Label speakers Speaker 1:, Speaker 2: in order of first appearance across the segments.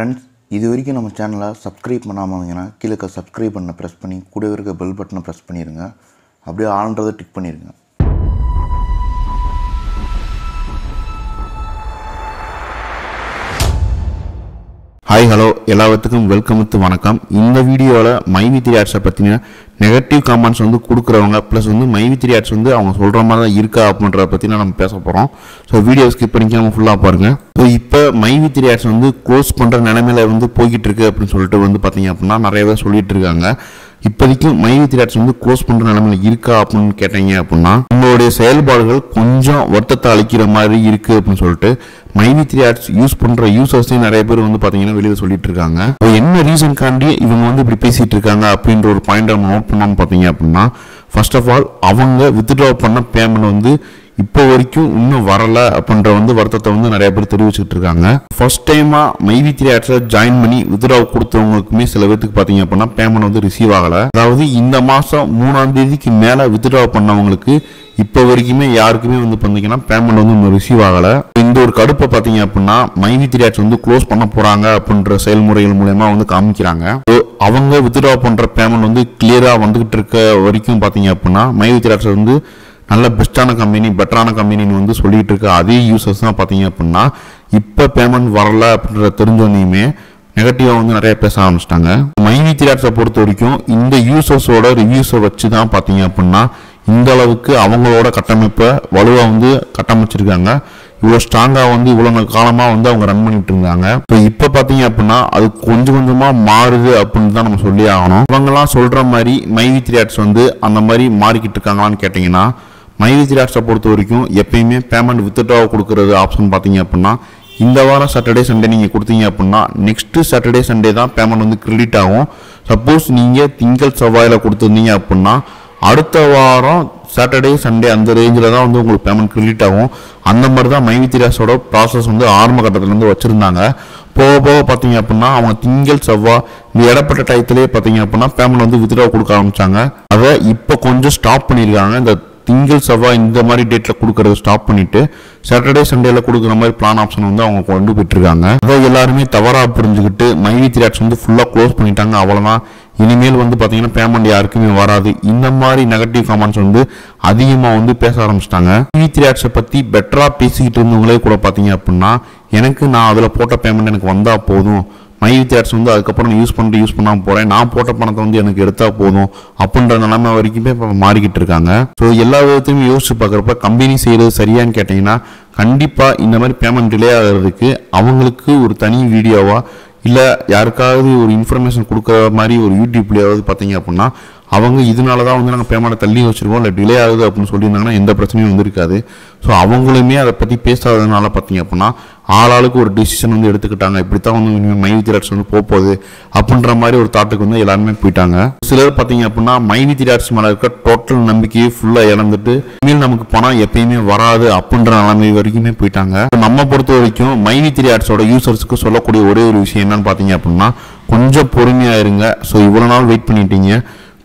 Speaker 1: friends இது வரைக்கும் நம்ம சேனலை சப்ஸ்கிரைப் பண்ணாமல் இருந்தீங்கன்னா கீழே சப்ஸ்கிரைப் பண்ண ப்ரெஸ் பண்ணி கூட இருக்க பெல் பட்டனை ப்ரெஸ் பண்ணிடுங்க அப்படியே ஆளுன்றதை டிக் பண்ணிடுங்க ஹாய் ஹலோ எல்லாத்துக்கும் வெல்கம் வித் வணக்கம் இந்த வீடியோவில் மைவி த்ரீ ஆட்ஸை பார்த்தீங்கன்னா நெகட்டிவ் காமெண்ட்ஸ் வந்து கொடுக்குறவங்க ப்ளஸ் வந்து மைவி த்ரீ ஆட்ஸ் வந்து அவங்க சொல்கிற மாதிரி தான் இருக்கா அப்படின்றத பற்றினா நம்ம பேச போகிறோம் ஸோ வீடியோ ஸ்கிப் பண்ணிக்காமல் ஃபுல்லாக பாருங்கள் ஸோ இப்போ மைவி த்ரீ ஆட்ஸ் வந்து க்ளோஸ் பண்ணுற நிலைமையில வந்து போய்கிட்டு இருக்கு அப்படின்னு சொல்லிட்டு வந்து பார்த்தீங்க அப்படின்னா நிறைய பேர் சொல்லிட்டு இருக்காங்க இப்போதைக்கு மைவி தியேட்டர்ஸ் வந்து க்ளோஸ் பண்ணுற நிலமையில இருக்கா அப்படின்னு கேட்டீங்க அப்படின்னா உங்களுடைய செயல்பாடுகள் கொஞ்சம் வருத்தத்தை அழிக்கிற மாதிரி இருக்குது அப்படின்னு சொல்லிட்டு மைவி தியேட்டர்ஸ் யூஸ் பண்ணுற யூசர்ஸையும் நிறைய பேர் வந்து பார்த்தீங்கன்னா வெளியில் சொல்லிட்டு இருக்காங்க என்ன ரீசன் காண்டி இவங்க வந்து இப்படி பேசிகிட்டு இருக்காங்க அப்படின்ற ஒரு பாயிண்ட் நம்ம நோட் பண்ணோம்னு பார்த்தீங்க அப்படின்னா ஃபர்ஸ்ட் ஆஃப் ஆல் அவங்க வித்ட்ரா பண்ண பேமெண்ட் வந்து இப்போ வரைக்கும் இன்னும் வரலை அப்படின்ற வந்து வருத்தத்தை வந்து நிறைய பேர் தெரிவிச்சுட்டு இருக்காங்க ஃபர்ஸ்ட் டைமாக மைவி த்ரீ ஆட்ஸில் ஜாயின் பண்ணி வித்ராவ் கொடுத்தவங்களுக்குமே சில பேருக்கு பார்த்தீங்க அப்படின்னா பேமெண்ட் வந்து ரிசீவ் ஆகலை அதாவது இந்த மாதம் மூணாம் தேதிக்கு மேலே வித்ராவ் பண்ணவங்களுக்கு இப்போ வரைக்குமே யாருக்குமே வந்து பார்த்தீங்கன்னா பேமெண்ட் வந்து இன்னும் ரிசீவ் ஆகலை இந்த ஒரு கடுப்பை பார்த்தீங்க அப்படின்னா மைவி ஆட்ஸ் வந்து க்ளோஸ் பண்ண போகிறாங்க அப்படின்ற செயல்முறைகள் மூலயமா வந்து காமிக்கிறாங்க அவங்க வித்ட்ரா பண்ணுற பேமெண்ட் வந்து கிளியராக வந்துகிட்டு இருக்க வரைக்கும் பார்த்தீங்க அப்படின்னா மைவி ஆட்ஸ் வந்து நல்ல பெஸ்ட்டான கம்பெனி பெட்டரான கம்பெனின்னு வந்து சொல்லிட்டு இருக்க அதே யூசர்ஸ் தான் பார்த்தீங்க அப்படின்னா இப்போ பேமெண்ட் வரல அப்படின்ற தெரிஞ்சோன்னையுமே நெகட்டிவாக வந்து நிறைய பேச ஆரம்பிச்சிட்டாங்க மைனி திராட்ஸை பொறுத்த வரைக்கும் இந்த யூசர்ஸோட ரிவ்யூஸை வச்சு தான் பார்த்தீங்க அப்படின்னா இந்த அளவுக்கு அவங்களோட கட்டமைப்பை வலுவாக வந்து கட்டமைச்சிருக்காங்க இவ்வளோ ஸ்ட்ராங்காக வந்து இவ்வளோ காலமாக வந்து அவங்க ரன் பண்ணிட்டு இருந்தாங்க இப்போ இப்போ பார்த்தீங்க அப்படின்னா அது கொஞ்சம் கொஞ்சமாக மாறுது அப்படின்னு தான் நம்ம சொல்லி ஆகணும் இவங்கெல்லாம் சொல்கிற மாதிரி மைவி திரியாட்ஸ் வந்து அந்த மாதிரி மாறிக்கிட்டு இருக்காங்களான்னு கேட்டிங்கன்னா மைலேஜ் ரேட்ஸை பொறுத்த வரைக்கும் எப்பயுமே பேமெண்ட் வித்ட்ராவை கொடுக்குறது ஆப்ஷன் பார்த்தீங்க அப்படின்னா இந்த வாரம் சாட்டர்டே சண்டே நீங்கள் கொடுத்தீங்க அப்படின்னா நெக்ஸ்ட்டு சாட்டர்டே சண்டே தான் பேமெண்ட் வந்து கிரெடிட் ஆகும் சப்போஸ் நீங்கள் திங்கள் செவ்வாயில் கொடுத்துருந்தீங்க அப்படின்னா அடுத்த வாரம் சாட்டர்டே சண்டே அந்த ரேஞ்சில் தான் வந்து உங்களுக்கு பேமெண்ட் கிரெடிட் ஆகும் அந்த மாதிரி தான் மைவி திராஸோட ப்ராசஸ் வந்து ஆரம்ப கட்டத்துலேருந்து வச்சுருந்தாங்க போக போக பார்த்தீங்க அப்படின்னா அவங்க திங்கள் செவ்வாய் இந்த இடப்பட்ட டயத்துலேயே பார்த்தீங்க அப்படின்னா பேமெண்ட் வந்து வித்ட்ரா கொடுக்க ஆரம்பித்தாங்க அதை இப்போ கொஞ்சம் ஸ்டாப் பண்ணியிருக்காங்க இந்த திங்கள் செவ்வாய் இந்த மாதிரி டேட்டில் கொடுக்கறத ஸ்டாப் பண்ணிட்டு சாட்டர்டே சண்டேல கொடுக்குற மாதிரி பிளான் ஆப்ஷன் வந்து அவங்க கொண்டு போயிட்டுருக்காங்க அதை எல்லாருமே தவறாக புரிஞ்சுக்கிட்டு மைவி திராட்ஸ் வந்து ஃபுல்லாக க்ளோஸ் பண்ணிட்டாங்க அவ்வளோதான் இனிமேல் வந்து பார்த்தீங்கன்னா பேமெண்ட் யாருக்குமே வராது இந்த மாதிரி நெகட்டிவ் கமெண்ட்ஸ் வந்து அதிகமாக வந்து பேச ஆரம்பிச்சிட்டாங்க மைவி த்ரீ ஆட்ஸை பற்றி பெட்டராக பேசிக்கிட்டு இருந்தவங்களே கூட பார்த்தீங்க அப்படின்னா எனக்கு நான் அதில் போட்ட பேமெண்ட் எனக்கு வந்தால் போதும் மை தேட்ஸ் e வந்து அதுக்கப்புறம் யூஸ் பண்ணிட்டு யூஸ் பண்ணாமல் போகிறேன் நான் போட்ட பணத்தை வந்து எனக்கு எடுத்தால் போதும் அப்படின்ற நிலைமை வரைக்குமே இப்போ மாறிக்கிட்டு இருக்காங்க ஸோ எல்லா விதத்தையும் யோசிச்சு பார்க்குறப்ப கம்பெனி செய்கிறது சரியானு கேட்டிங்கன்னா கண்டிப்பாக இந்த மாதிரி பேமெண்ட் டிலே ஆகிறதுக்கு அவங்களுக்கு ஒரு தனி வீடியோவாக இல்லை யாருக்காவது ஒரு இன்ஃபர்மேஷன் கொடுக்குற மாதிரி ஒரு யூடியூப்லேயாவது பார்த்தீங்க அப்படின்னா அவங்க இதனால தான் வந்து நாங்கள் பேமெண்ட்டை தள்ளி வச்சுருவோம் இல்லை டிலே ஆகுது அப்படின்னு சொல்லியிருந்தாங்கன்னா எந்த பிரச்சனையும் வந்திருக்காது ஸோ அவங்களுமே அதை பற்றி பேசாததுனால பார்த்தீங்க அப்படின்னா ஆளாளுக்கு ஒரு டிசிஷன் வந்து எடுத்துக்கிட்டாங்க இப்படி தான் வந்து இனிமேல் வித் டாட்ஸ் வந்து போகுது அப்படின்ற மாதிரி ஒரு தாட்டுக்கு வந்து எல்லாருமே போயிட்டாங்க சிலர் பார்த்தீங்க அப்படின்னா வித் டாட்ஸ் மேலே இருக்க டோட்டல் நம்பிக்கையை ஃபுல்லாக இழந்துட்டு இனிமேல் நமக்கு பணம் எப்பயுமே வராது அப்படின்ற நிலைமை வரைக்குமே போயிட்டாங்க நம்ம பொறுத்த வரைக்கும் வித் ஆட்ஸோட யூசர்ஸுக்கு சொல்லக்கூடிய ஒரே ஒரு விஷயம் என்னன்னு பார்த்தீங்க அப்படின்னா கொஞ்சம் பொறுமையாக இருங்க ஸோ இவ்வளோ நாள் வெயிட் பண்ணிட்டீங்க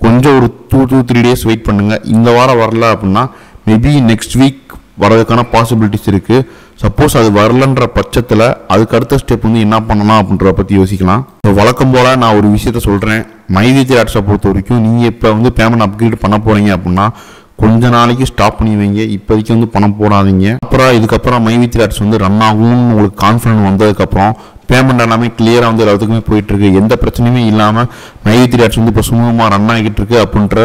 Speaker 1: கொஞ்சம் ஒரு two two three days wait பண்ணுங்கள் இந்த வாரம் வரல அப்படின்னா மேபி நெக்ஸ்ட் வீக் வரதுக்கான பாசிபிலிட்டிஸ் இருக்குது சப்போஸ் அது வரலன்ற பட்சத்தில் அதுக்கு அடுத்த ஸ்டெப் வந்து என்ன பண்ணலாம் அப்படின்றத பற்றி யோசிக்கலாம் இப்போ வழக்கம் போல் நான் ஒரு விஷயத்த சொல்கிறேன் மைவேஜ் ஆட்ஸை பொறுத்த வரைக்கும் நீங்கள் இப்போ வந்து பேமெண்ட் அப்கிரேட் பண்ண போகிறீங்க அப்படின்னா கொஞ்ச நாளைக்கு ஸ்டாப் பண்ணி வைங்க இப்போதைக்கு வந்து பணம் போடாதீங்க அப்புறம் இதுக்கப்புறம் மைவித் ஆட்ஸ் வந்து ரன் ஆகும்னு உங்களுக்கு கான்ஃபிடன்ட் வந்ததுக்கப்புறம் பேமெண்ட் எல்லாமே கிளியராக வந்து எல்லாத்துக்குமே போயிட்டு இருக்கு எந்த பிரச்சனையுமே இல்லாமல் நைவேத்தி ஆட்சி வந்து இப்போ சுமூகமாக ரன் ஆகிட்டு இருக்கு அப்படின்ற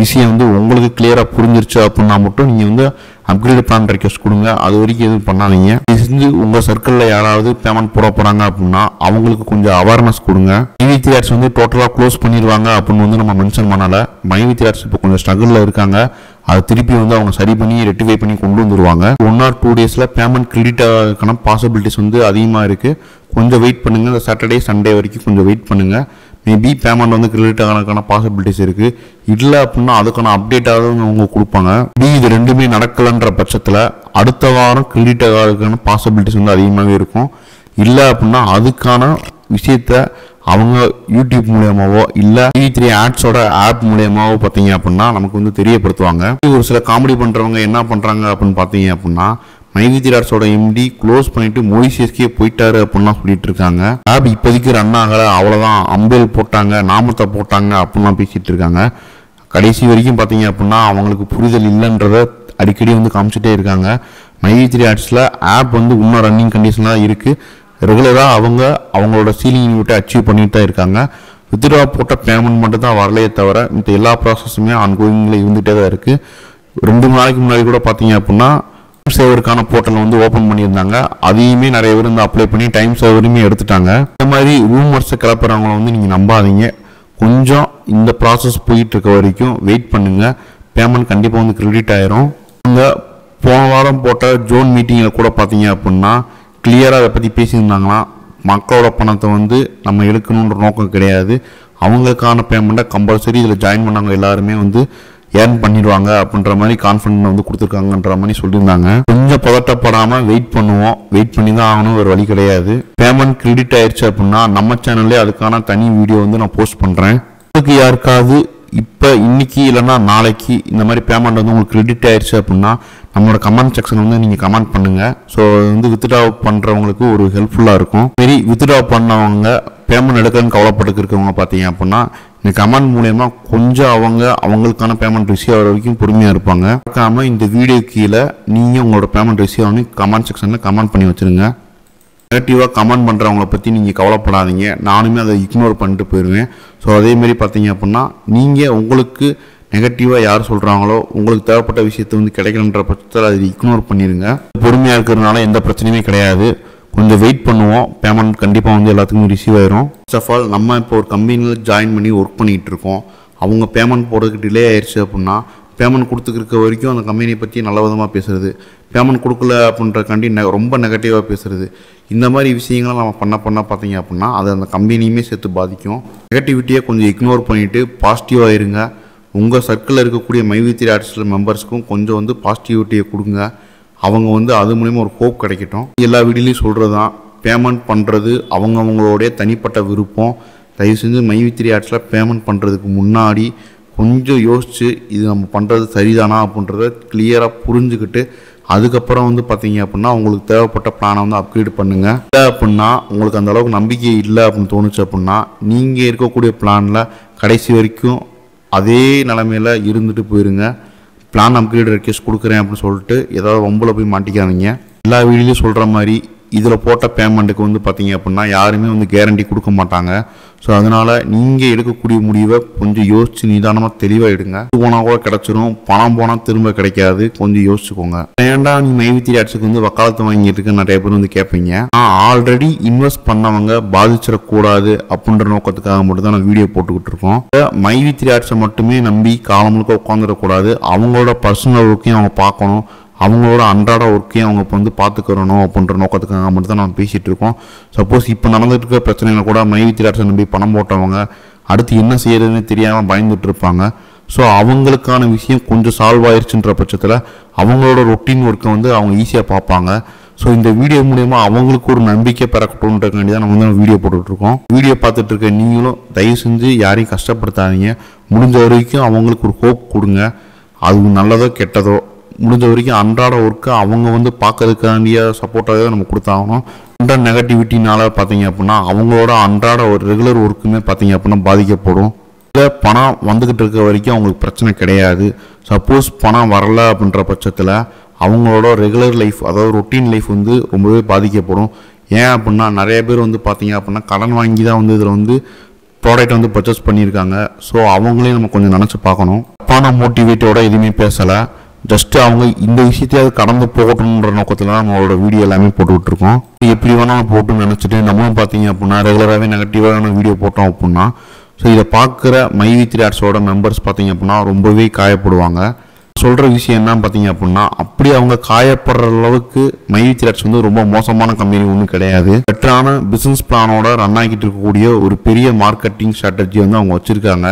Speaker 1: விஷயம் வந்து உங்களுக்கு கிளியராக புரிஞ்சிருச்சு அப்படின்னா மட்டும் நீங்கள் வந்து அப்கிரேட் பிளான் ரெக்வஸ்ட் கொடுங்க அது வரைக்கும் எதுவும் பண்ணாதீங்க இது செஞ்சு உங்கள் சர்க்கிளில் யாராவது பேமெண்ட் போட போகிறாங்க அப்படின்னா அவங்களுக்கு கொஞ்சம் அவேர்னஸ் கொடுங்க மைவித்தி ஆட்ஸ் வந்து டோட்டலாக க்ளோஸ் பண்ணிடுவாங்க அப்படின்னு வந்து நம்ம மென்ஷன் பண்ணலை மைவித்தி ஆட்ஸ் இப்போ கொஞ்சம் ஸ்ட்ரகிளில் இருக்காங்க அதை திருப்பி வந்து அவங்க சரி பண்ணி ரெட்டிஃபை பண்ணி கொண்டு வந்துருவாங்க ஒன் ஆர் டூ டேஸில் பேமெண்ட் கிரெடிட் ஆகிறதுக்கான பாசிபிலிட்டிஸ் வந்து அதிகமாக இருக்குது கொஞ்சம் வெயிட் பண்ணுங்கள் இந்த சாட்டர்டே சண்டே வரைக்கும் கொஞ்சம் வெயிட் பண்ணுங்கள் மேபி பேமெண்ட் வந்து கிரெடிட் ஆகிறதுக்கான பாசிபிலிட்டிஸ் இருக்குது இல்லை அப்படின்னா அதுக்கான அப்டேட்டாக அவங்க கொடுப்பாங்க பி இது ரெண்டுமே நடக்கலைன்ற பட்சத்தில் அடுத்த வாரம் கிரெடிட் ஆகிறதுக்கான பாசிபிலிட்டிஸ் வந்து அதிகமாகவே இருக்கும் இல்லை அப்படின்னா அதுக்கான விஷயத்த அவங்க யூடியூப் மூலியமாவோ இல்லை டிவி த்ரீ ஆட்ஸோட ஆப் மூலியமாவோ பார்த்தீங்க அப்படின்னா நமக்கு வந்து தெரியப்படுத்துவாங்க ஒரு சில காமெடி பண்ணுறவங்க என்ன பண்ணுறாங்க அப்படின்னு பார்த்தீங்க அப்படின்னா மைவிதி ராசோட எம்டி க்ளோஸ் பண்ணிட்டு சேர்க்கே போயிட்டாரு அப்படின்லாம் சொல்லிட்டு இருக்காங்க ஆப் இப்போதைக்கு ரன் ஆகலை அவ்வளோதான் அம்பேல் போட்டாங்க நாமத்தை போட்டாங்க அப்படின்லாம் பேசிகிட்டு இருக்காங்க கடைசி வரைக்கும் பார்த்தீங்க அப்படின்னா அவங்களுக்கு புரிதல் இல்லைன்றத அடிக்கடி வந்து காமிச்சிட்டே இருக்காங்க மைவி த்ரீ ஆட்ஸில் ஆப் வந்து இன்னும் ரன்னிங் கண்டிஷனாக இருக்குது ரெகுலராக அவங்க அவங்களோட சீலிங் விட்டு அச்சீவ் பண்ணிட்டு தான் இருக்காங்க வித்ரா போட்ட பேமெண்ட் மட்டும் தான் வரலையே தவிர இந்த எல்லா ப்ராசஸுமே கோயிங்ல இருந்துகிட்டே தான் இருக்குது ரெண்டு நாளைக்கு முன்னாடி கூட பார்த்தீங்க அப்படின்னா சேவருக்கான போர்ட்டல் வந்து ஓப்பன் பண்ணியிருந்தாங்க அதையுமே நிறைய பேர் வந்து அப்ளை பண்ணி டைம் சேவருமே எடுத்துட்டாங்க இந்த மாதிரி ரூமர்ஸை கிளப்புறவங்களை வந்து நீங்கள் நம்பாதீங்க கொஞ்சம் இந்த ப்ராசஸ் போயிட்டு இருக்க வரைக்கும் வெயிட் பண்ணுங்கள் பேமெண்ட் கண்டிப்பாக வந்து கிரெடிட் ஆயிரும் இந்த போன வாரம் போட்ட ஜோன் மீட்டிங்கில் கூட பார்த்தீங்க அப்படின்னா கிளியராக அதை பற்றி பேசியிருந்தாங்களாம் மக்களோட பணத்தை வந்து நம்ம எடுக்கணுன்ற நோக்கம் கிடையாது அவங்களுக்கான பேமெண்ட்டை கம்பல்சரி இதில் ஜாயின் பண்ணாங்க எல்லாருமே வந்து ஏர்ன் பண்ணிடுவாங்க அப்படின்ற மாதிரி கான்ஃபிடன் வந்து கொடுத்துருக்காங்கன்ற மாதிரி சொல்லியிருந்தாங்க கொஞ்சம் பதட்டப்படாமல் வெயிட் பண்ணுவோம் வெயிட் பண்ணி தான் ஆகணும் ஒரு வழி கிடையாது பேமெண்ட் கிரெடிட் ஆயிடுச்சு அப்படின்னா நம்ம சேனல்லே அதுக்கான தனி வீடியோ வந்து நான் போஸ்ட் பண்ணுறேன் உங்களுக்கு யாருக்காவது இப்போ இன்னைக்கு இல்லைனா நாளைக்கு இந்த மாதிரி பேமெண்ட் வந்து உங்களுக்கு கிரெடிட் ஆயிடுச்சு அப்படின்னா நம்மளோட கமெண்ட் செக்ஷன் வந்து நீங்கள் கமெண்ட் பண்ணுங்கள் ஸோ வந்து வித்ட்ரா பண்ணுறவங்களுக்கு ஒரு ஹெல்ப்ஃபுல்லாக இருக்கும் மாரி வித்ட்ரா பண்ணவங்க பேமெண்ட் எடுக்கணும்னு கவலைப்பட்டுக்கு இருக்கவங்க பார்த்தீங்க அப்படின்னா இந்த கமெண்ட் மூலயமா கொஞ்சம் அவங்க அவங்களுக்கான பேமெண்ட் ரிசீவ் ஆகிற வரைக்கும் பொறுமையாக இருப்பாங்க பார்க்காம இந்த வீடியோ கீழே நீங்கள் உங்களோட பேமெண்ட் ரிசீவ் ஆகணும் கமெண்ட் செக்ஷனில் கமெண்ட் பண்ணி வச்சுருங்க நெகட்டிவாக கமெண்ட் பண்ணுறவங்கள பற்றி நீங்கள் கவலைப்படாதீங்க நானுமே அதை இக்னோர் பண்ணிட்டு போயிடுவேன் ஸோ அதேமாரி பார்த்தீங்க அப்படின்னா நீங்கள் உங்களுக்கு நெகட்டிவாக யார் சொல்கிறாங்களோ உங்களுக்கு தேவைப்பட்ட விஷயத்தை வந்து கிடைக்கலன்ற பட்சத்தில் அதை இக்னோர் பண்ணிடுங்க பொறுமையாக இருக்கிறதுனால எந்த பிரச்சனையுமே கிடையாது கொஞ்சம் வெயிட் பண்ணுவோம் பேமெண்ட் கண்டிப்பாக வந்து எல்லாத்துக்கும் ரிசீவ் ஆயிரும் ஃபர்ஸ்ட் ஆஃப் ஆல் நம்ம இப்போ ஒரு கம்பெனியில் ஜாயின் பண்ணி ஒர்க் பண்ணிகிட்டு இருக்கோம் அவங்க பேமெண்ட் போடுறதுக்கு டிலே ஆயிடுச்சு அப்படின்னா பேமெண்ட் கொடுத்துருக்க வரைக்கும் அந்த கம்பெனியை பற்றி நல்ல விதமாக பேசுகிறது பேமெண்ட் கொடுக்கல அப்படின்றக்காண்டி நெ ரொம்ப நெகட்டிவாக பேசுகிறது இந்த மாதிரி விஷயங்களை நம்ம பண்ண பண்ண பார்த்தீங்க அப்படின்னா அது அந்த கம்பெனியுமே சேர்த்து பாதிக்கும் நெகட்டிவிட்டியை கொஞ்சம் இக்னோர் பண்ணிவிட்டு பாசிட்டிவாக இருங்க உங்கள் சர்க்கிளில் இருக்கக்கூடிய மைவித்திரி ஆர்டிஸ்டில் மெம்பர்ஸ்க்கும் கொஞ்சம் வந்து பாசிட்டிவிட்டியை கொடுங்க அவங்க வந்து அது மூலிமா ஒரு ஹோப் கிடைக்கட்டும் எல்லா வீடியோலையும் சொல்கிறது தான் பேமெண்ட் பண்ணுறது அவங்கவுங்களோடைய தனிப்பட்ட விருப்பம் தயவு செஞ்சு மைவித்திரி ஆட்ஸில் பேமெண்ட் பண்ணுறதுக்கு முன்னாடி கொஞ்சம் யோசித்து இது நம்ம பண்ணுறது சரிதானா அப்படின்றத கிளியராக புரிஞ்சுக்கிட்டு அதுக்கப்புறம் வந்து பார்த்தீங்க அப்படின்னா உங்களுக்கு தேவைப்பட்ட பிளானை வந்து அப்கிரேட் பண்ணுங்கள் இல்லை அப்படின்னா உங்களுக்கு அந்த அளவுக்கு நம்பிக்கை இல்லை அப்படின்னு தோணுச்சு அப்படின்னா நீங்கள் இருக்கக்கூடிய பிளானில் கடைசி வரைக்கும் அதே நிலமையில் இருந்துட்டு போயிருங்க பிளான் அப்கிரேட் ரெக்வெஸ்ட் கொடுக்குறேன் அப்படின்னு சொல்லிட்டு ஏதாவது ஒம்பில் போய் மாட்டிக்காதீங்க எல்லா வீடியோலையும் சொல்கிற மாதிரி இதில் போட்ட பேமெண்ட்டுக்கு வந்து பார்த்தீங்க அப்படின்னா யாருமே வந்து கேரண்டி கொடுக்க மாட்டாங்க ஸோ அதனால் நீங்கள் எடுக்கக்கூடிய முடிவை கொஞ்சம் யோசித்து நிதானமாக தெளிவாக எடுங்க போனால் கூட கிடச்சிரும் பணம் போனால் திரும்ப கிடைக்காது கொஞ்சம் யோசிச்சுக்கோங்க ஏன்டா நீ நைவித்திரி ஆட்சிக்கு வந்து வக்காலத்து வாங்கிட்டு இருக்க நிறைய பேர் வந்து கேட்பீங்க நான் ஆல்ரெடி இன்வெஸ்ட் பண்ணவங்க பாதிச்சிடக்கூடாது அப்படின்ற நோக்கத்துக்காக மட்டும் தான் நான் வீடியோ போட்டுக்கிட்டு இருக்கோம் மைவித்திரி ஆட்சியை மட்டுமே நம்பி காலமுழுக்க உட்காந்துடக்கூடாது அவங்களோட பர்சனல் ஒர்க்கையும் அவங்க பார்க்கணும் அவங்களோட அன்றாட ஒர்க்கையும் அவங்க இப்போ வந்து பார்த்துக்கிறணும் அப்படின்ற நோக்கத்துக்காக மட்டும் தான் நம்ம பேசிகிட்டு இருக்கோம் சப்போஸ் இப்போ நடந்துட்டு இருக்க பிரச்சனைகள் கூட மனைவி திராட்சை நம்பி பணம் போட்டவங்க அடுத்து என்ன செய்யறதுன்னு தெரியாமல் பயந்துட்டு இருப்பாங்க ஸோ அவங்களுக்கான விஷயம் கொஞ்சம் சால்வ் ஆயிடுச்சுன்ற பட்சத்தில் அவங்களோட ரொட்டீன் ஒர்க்கை வந்து அவங்க ஈஸியாக பார்ப்பாங்க ஸோ இந்த வீடியோ மூலயமா அவங்களுக்கு ஒரு நம்பிக்கை பெறக்கட்டும்ன்றக்காண்டி தான் நம்ம வந்து வீடியோ போட்டுட்ருக்கோம் வீடியோ பார்த்துட்டு இருக்க நீங்களும் தயவு செஞ்சு யாரையும் கஷ்டப்படுத்தாதீங்க முடிஞ்ச வரைக்கும் அவங்களுக்கு ஒரு ஹோப் கொடுங்க அது நல்லதோ கெட்டதோ முடிஞ்ச வரைக்கும் அன்றாட ஒர்க்கை அவங்க வந்து பார்க்கறதுக்காண்டிய சப்போர்ட்டாகவே நம்ம கொடுத்தாகணும் அண்டர் நெகட்டிவிட்டினால பார்த்தீங்க அப்படின்னா அவங்களோட அன்றாட ஒரு ரெகுலர் ஒர்க்குமே பார்த்தீங்க அப்படின்னா பாதிக்கப்படும் இல்லை பணம் வந்துக்கிட்டு இருக்க வரைக்கும் அவங்களுக்கு பிரச்சனை கிடையாது சப்போஸ் பணம் வரல அப்படின்ற பட்சத்தில் அவங்களோட ரெகுலர் லைஃப் அதாவது ரொட்டீன் லைஃப் வந்து ரொம்பவே பாதிக்கப்படும் ஏன் அப்படின்னா நிறைய பேர் வந்து பார்த்தீங்க அப்படின்னா கடன் வாங்கி தான் வந்து இதில் வந்து ப்ராடக்ட் வந்து பர்ச்சேஸ் பண்ணியிருக்காங்க ஸோ அவங்களையும் நம்ம கொஞ்சம் நினச்சி பார்க்கணும் பணம் மோட்டிவேட்டோட எதுவுமே பேசலை ஜஸ்ட்டு அவங்க இந்த விஷயத்தையாவது கடந்து போகணுன்ற நோக்கத்தில் தான் நம்மளோட வீடியோ எல்லாமே போட்டுக்கிட்டுருக்கோம் எப்படி வேணாலும் போட்டு நினச்சிட்டு நம்மளும் பார்த்தீங்க அப்படின்னா ரெகுலராகவே நெகட்டிவாக வீடியோ போட்டோம் அப்படின்னா ஸோ இதை பார்க்குற மைவி திரியாட்ஸோட மெம்பர்ஸ் பார்த்தீங்க அப்படின்னா ரொம்பவே காயப்படுவாங்க சொல்கிற விஷயம் என்ன பார்த்தீங்க அப்படின்னா அப்படி அவங்க காயப்படுற அளவுக்கு மைவி திராட்ஸ் வந்து ரொம்ப மோசமான கம்பெனி ஒன்றும் கிடையாது பெட்டரான பிஸ்னஸ் பிளானோட ரன் ஆகிட்டு இருக்கக்கூடிய ஒரு பெரிய மார்க்கெட்டிங் ஸ்ட்ராட்டஜி வந்து அவங்க வச்சுருக்காங்க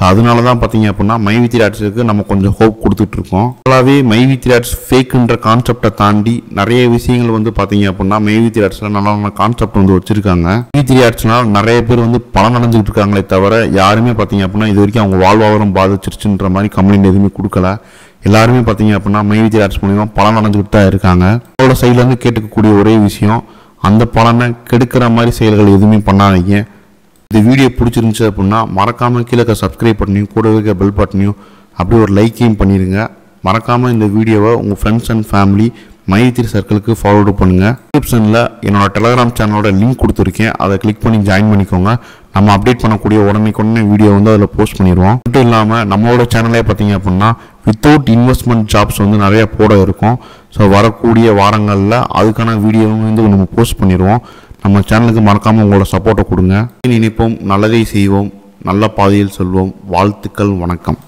Speaker 1: ஸோ அதனால தான் பார்த்தீங்க அப்படின்னா மைவி டாட்ஸுக்கு நம்ம கொஞ்சம் ஹோப் கொடுத்துட்ருக்கோம் ஃபுல்லாகவே மைவி திராட்ஸ் ஃபேக்குன்ற கான்செப்டை தாண்டி நிறைய விஷயங்கள் வந்து பார்த்தீங்க அப்படின்னா மைவி டாட்ஸில் நல்ல நல்ல கான்செப்ட் வந்து வச்சுருக்காங்க மைவி டாட்ஸ்னால் நிறைய பேர் வந்து பலன் அடைஞ்சிக்கிட்டு இருக்காங்களே தவிர யாருமே பார்த்தீங்க அப்படின்னா இது வரைக்கும் அவங்க வாழ்வாதாரம் பாதிச்சிருச்சுன்ற மாதிரி கம்ப்ளைண்ட் எதுவுமே கொடுக்கல எல்லாருமே பார்த்தீங்க அப்படின்னா மைவி திராட்ஸ் மூலிமா பலன் அடைஞ்சிக்கிட்டு தான் இருக்காங்க அவரோட சைட்லேருந்து கேட்டுக்கக்கூடிய ஒரே விஷயம் அந்த பலனை கெடுக்கிற மாதிரி செயல்கள் எதுவுமே பண்ணாதீங்க இந்த வீடியோ பிடிச்சிருந்துச்சு அப்படின்னா மறக்காமல் கீழே சப்ஸ்கிரைப் பண்ணியும் கூட இருக்க பெல் பட்டனையும் அப்படியே ஒரு லைக்கையும் பண்ணிடுங்க மறக்காமல் இந்த வீடியோவை உங்கள் ஃப்ரெண்ட்ஸ் அண்ட் ஃபேமிலி மைத்திரி சர்க்கிளுக்கு ஃபார்வர்டு பண்ணுங்கள் டிஸ்கிரிப்ஷனில் என்னோடய டெலகிராம் சேனலோட லிங்க் கொடுத்துருக்கேன் அதை கிளிக் பண்ணி ஜாயின் பண்ணிக்கோங்க நம்ம அப்டேட் பண்ணக்கூடிய உடனே வீடியோ வந்து அதில் போஸ்ட் பண்ணிடுவோம் மட்டும் இல்லாமல் நம்மளோட சேனலே பார்த்தீங்க அப்படின்னா வித்தவுட் இன்வெஸ்ட்மெண்ட் ஜாப்ஸ் வந்து நிறையா போட இருக்கும் ஸோ வரக்கூடிய வாரங்களில் அதுக்கான வீடியோவும் வந்து நம்ம போஸ்ட் பண்ணிடுவோம் நம்ம சேனலுக்கு மறக்காமல் உங்களோட சப்போர்ட்டை கொடுங்க நினைப்போம் நல்லதை செய்வோம் நல்ல பாதையில் சொல்வோம் வாழ்த்துக்கள் வணக்கம்